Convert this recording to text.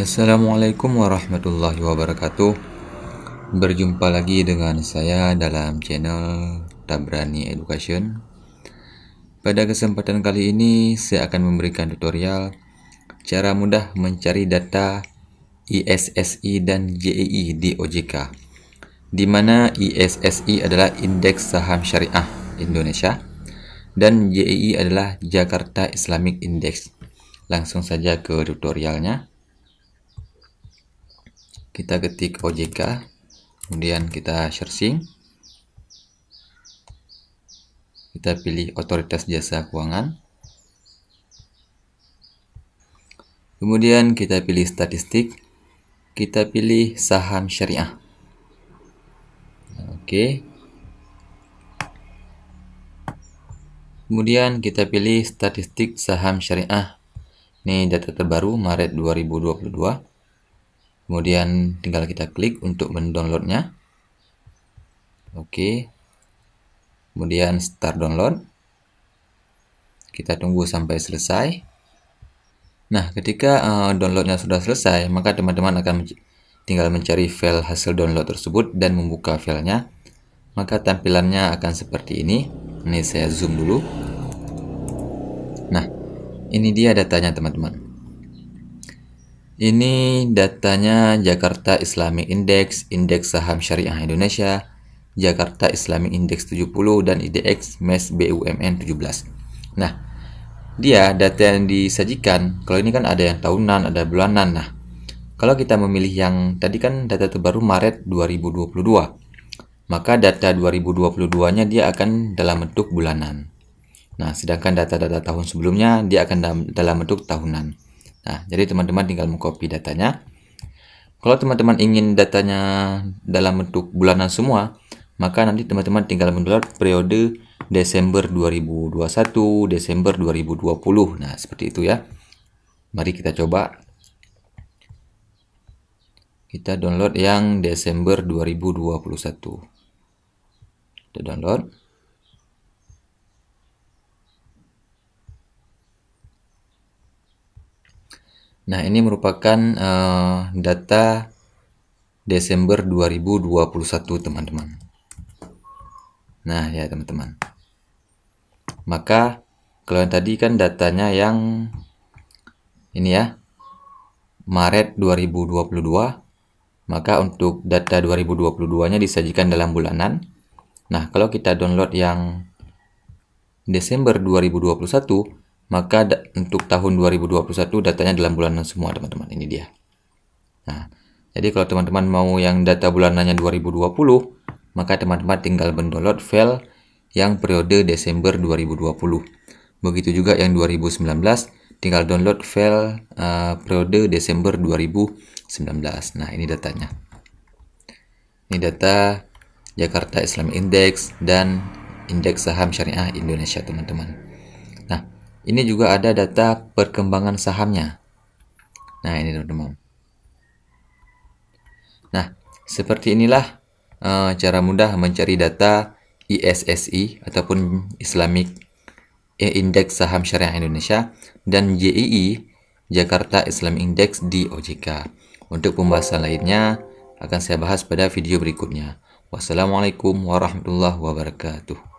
Assalamualaikum warahmatullahi wabarakatuh Berjumpa lagi dengan saya dalam channel Tabrani Education Pada kesempatan kali ini saya akan memberikan tutorial Cara mudah mencari data ISSI dan JEI di OJK di mana ISSI adalah Indeks Saham Syariah Indonesia dan JEI adalah Jakarta Islamic Index. Langsung saja ke tutorialnya kita ketik OJK kemudian kita searching kita pilih otoritas jasa keuangan kemudian kita pilih statistik kita pilih saham syariah oke kemudian kita pilih statistik saham syariah ini data terbaru Maret 2022 kemudian tinggal kita klik untuk mendownloadnya oke kemudian start download kita tunggu sampai selesai nah ketika uh, downloadnya sudah selesai maka teman-teman akan menc tinggal mencari file hasil download tersebut dan membuka filenya maka tampilannya akan seperti ini ini saya zoom dulu nah ini dia datanya teman-teman ini datanya Jakarta Islamic Index, Indeks Saham Syariah Indonesia, Jakarta Islamic Index 70 dan IDX MES BUMN 17. Nah, dia data yang disajikan, kalau ini kan ada yang tahunan, ada bulanan. Nah, kalau kita memilih yang tadi kan data terbaru Maret 2022, maka data 2022-nya dia akan dalam bentuk bulanan. Nah, sedangkan data-data tahun sebelumnya dia akan dalam bentuk tahunan. Nah, jadi teman-teman tinggal mengcopy datanya. Kalau teman-teman ingin datanya dalam bentuk bulanan semua, maka nanti teman-teman tinggal mendownload periode Desember 2021, Desember 2020. Nah, seperti itu ya. Mari kita coba. Kita download yang Desember 2021. Kita download. Nah, ini merupakan uh, data Desember 2021, teman-teman. Nah, ya teman-teman. Maka kalau yang tadi kan datanya yang ini ya. Maret 2022. Maka untuk data 2022-nya disajikan dalam bulanan. Nah, kalau kita download yang Desember 2021, maka untuk tahun 2021 datanya dalam bulanan semua teman-teman ini dia nah jadi kalau teman-teman mau yang data bulanannya 2020 maka teman-teman tinggal mendownload file yang periode Desember 2020 begitu juga yang 2019 tinggal download file uh, periode Desember 2019 nah ini datanya ini data Jakarta Islam Index dan Indeks Saham Syariah Indonesia teman-teman ini juga ada data perkembangan sahamnya. Nah, ini teman-teman. Nah, seperti inilah uh, cara mudah mencari data ISSI ataupun Islamic Index Saham Syariah Indonesia dan JII Jakarta Islam Index di OJK. Untuk pembahasan lainnya akan saya bahas pada video berikutnya. Wassalamualaikum warahmatullahi wabarakatuh.